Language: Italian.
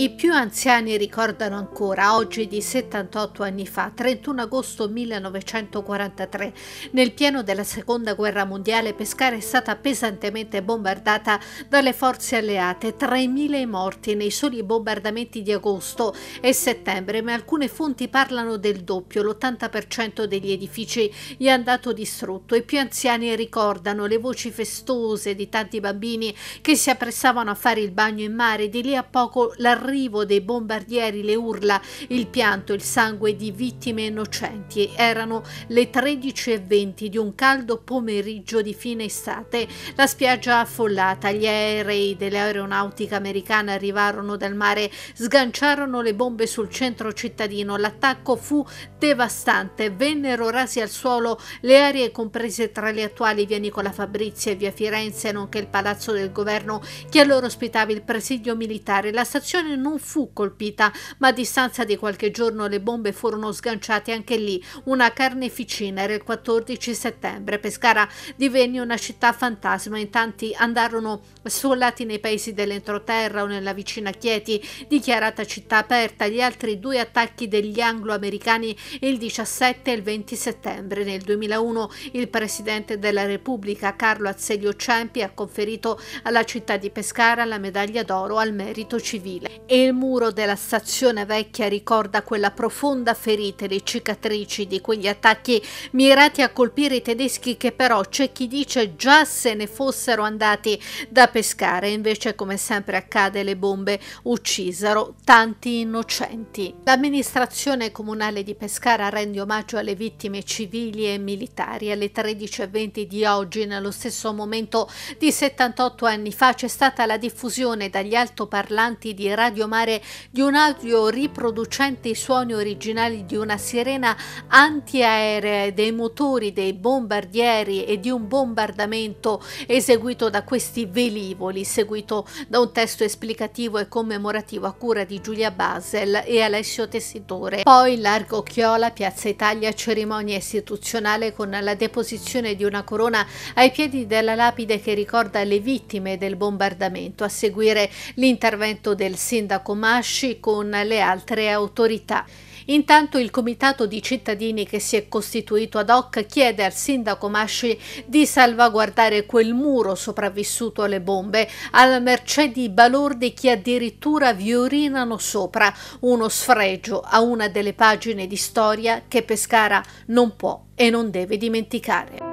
I più anziani ricordano ancora, oggi di 78 anni fa, 31 agosto 1943, nel pieno della Seconda Guerra Mondiale, Pescara è stata pesantemente bombardata dalle forze alleate, 3.000 morti nei soli bombardamenti di agosto e settembre, ma alcune fonti parlano del doppio, l'80% degli edifici è andato distrutto. I più anziani ricordano le voci festose di tanti bambini che si appressavano a fare il bagno in mare, di lì a poco l'arrivo l'arrivo dei bombardieri le urla, il pianto, il sangue di vittime innocenti. Erano le 13.20 di un caldo pomeriggio di fine estate. La spiaggia affollata, gli aerei dell'aeronautica americana arrivarono dal mare, sganciarono le bombe sul centro cittadino. L'attacco fu devastante, vennero rasi al suolo le aree comprese tra le attuali via Nicola Fabrizia e via Firenze, nonché il palazzo del governo che allora ospitava il presidio militare. La stazione Catania non fu colpita, ma a distanza di qualche giorno le bombe furono sganciate anche lì. Una carneficina era il 14 settembre. Pescara divenne una città fantasma. In tanti andarono sfollati nei paesi dell'entroterra o nella vicina Chieti, dichiarata città aperta. Gli altri due attacchi degli anglo-americani il 17 e il 20 settembre. Nel 2001 il presidente della Repubblica Carlo Azzelio Ciampi ha conferito alla città di Pescara la medaglia d'oro al merito civile e il muro della stazione vecchia ricorda quella profonda ferita e le cicatrici di quegli attacchi mirati a colpire i tedeschi che però c'è chi dice già se ne fossero andati da pescare, invece come sempre accade le bombe uccisero tanti innocenti. L'amministrazione comunale di Pescara rende omaggio alle vittime civili e militari. Alle 13.20 di oggi, nello stesso momento di 78 anni fa, c'è stata la diffusione dagli altoparlanti di Radio radiomare di un audio riproducente i suoni originali di una sirena antiaerea dei motori dei bombardieri e di un bombardamento eseguito da questi velivoli, seguito da un testo esplicativo e commemorativo a cura di Giulia Basel e Alessio Tessitore. Poi Largo Chiola, Piazza Italia, cerimonia istituzionale con la deposizione di una corona ai piedi della lapide che ricorda le vittime del bombardamento, a seguire l'intervento del sindaco sindaco Masci con le altre autorità. Intanto il comitato di cittadini che si è costituito ad hoc chiede al sindaco Masci di salvaguardare quel muro sopravvissuto alle bombe, alla mercé di balordi che addirittura vi orinano sopra, uno sfregio a una delle pagine di storia che Pescara non può e non deve dimenticare.